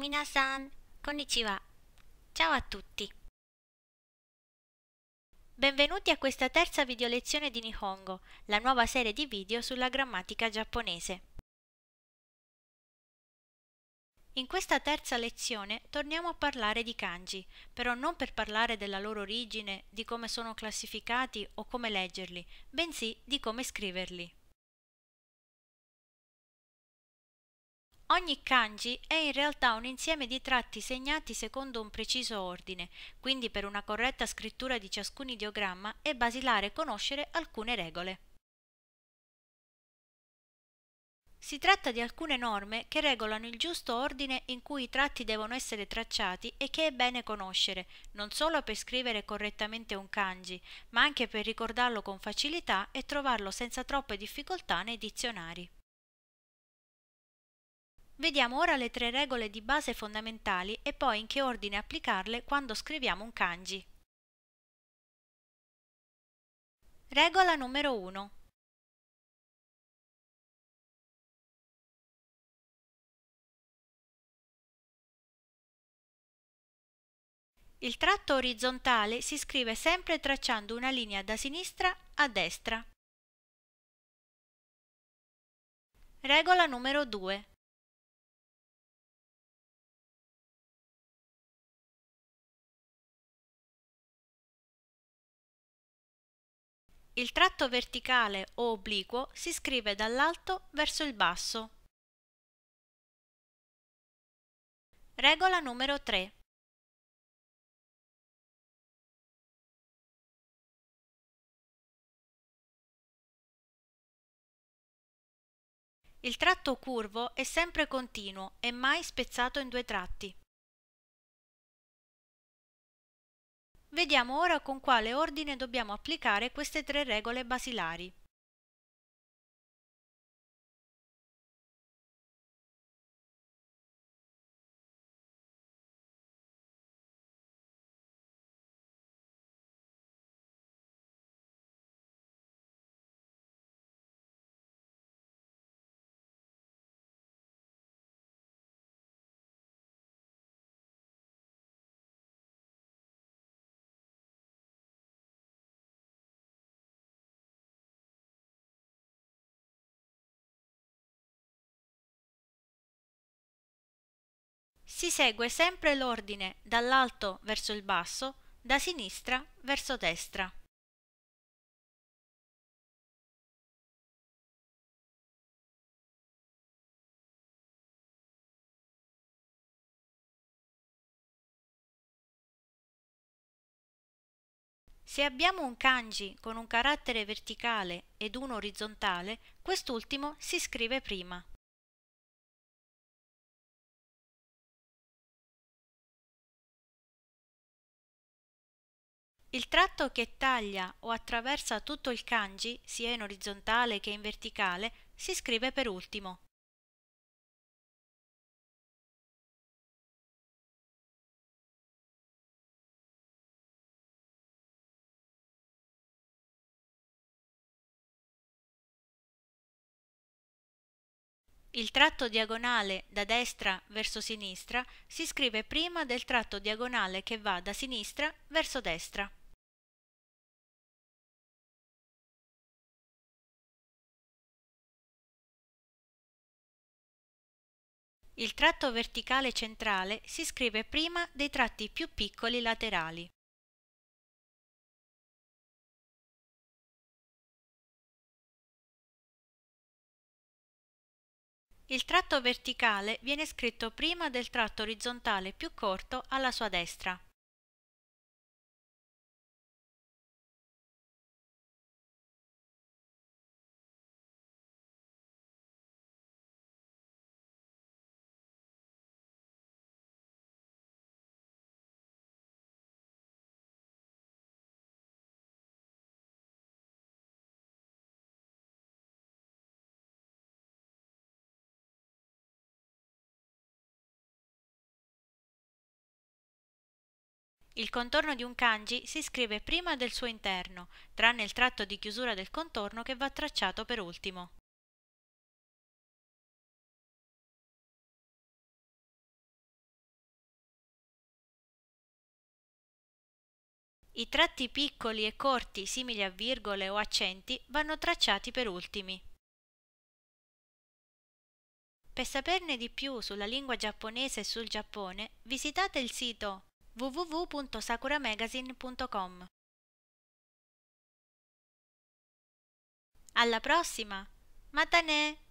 Minasan, konnichiwa. Ciao a tutti. Benvenuti a questa terza videolezione di Nihongo, la nuova serie di video sulla grammatica giapponese. In questa terza lezione torniamo a parlare di kanji, però non per parlare della loro origine, di come sono classificati o come leggerli, bensì di come scriverli. Ogni kanji è in realtà un insieme di tratti segnati secondo un preciso ordine, quindi per una corretta scrittura di ciascun ideogramma è basilare conoscere alcune regole. Si tratta di alcune norme che regolano il giusto ordine in cui i tratti devono essere tracciati e che è bene conoscere, non solo per scrivere correttamente un kanji, ma anche per ricordarlo con facilità e trovarlo senza troppe difficoltà nei dizionari. Vediamo ora le tre regole di base fondamentali e poi in che ordine applicarle quando scriviamo un kanji. Regola numero 1. Il tratto orizzontale si scrive sempre tracciando una linea da sinistra a destra. Regola numero 2. Il tratto verticale o obliquo si scrive dall'alto verso il basso. Regola numero 3. Il tratto curvo è sempre continuo e mai spezzato in due tratti. Vediamo ora con quale ordine dobbiamo applicare queste tre regole basilari. si segue sempre l'ordine dall'alto verso il basso, da sinistra verso destra. Se abbiamo un kanji con un carattere verticale ed uno orizzontale, quest'ultimo si scrive prima. Il tratto che taglia o attraversa tutto il kanji, sia in orizzontale che in verticale, si scrive per ultimo. Il tratto diagonale da destra verso sinistra si scrive prima del tratto diagonale che va da sinistra verso destra. Il tratto verticale centrale si scrive prima dei tratti più piccoli laterali. Il tratto verticale viene scritto prima del tratto orizzontale più corto alla sua destra. Il contorno di un kanji si scrive prima del suo interno, tranne il tratto di chiusura del contorno che va tracciato per ultimo. I tratti piccoli e corti, simili a virgole o accenti, vanno tracciati per ultimi. Per saperne di più sulla lingua giapponese e sul Giappone, visitate il sito www.sakuramagazine.com. Alla prossima! Matane!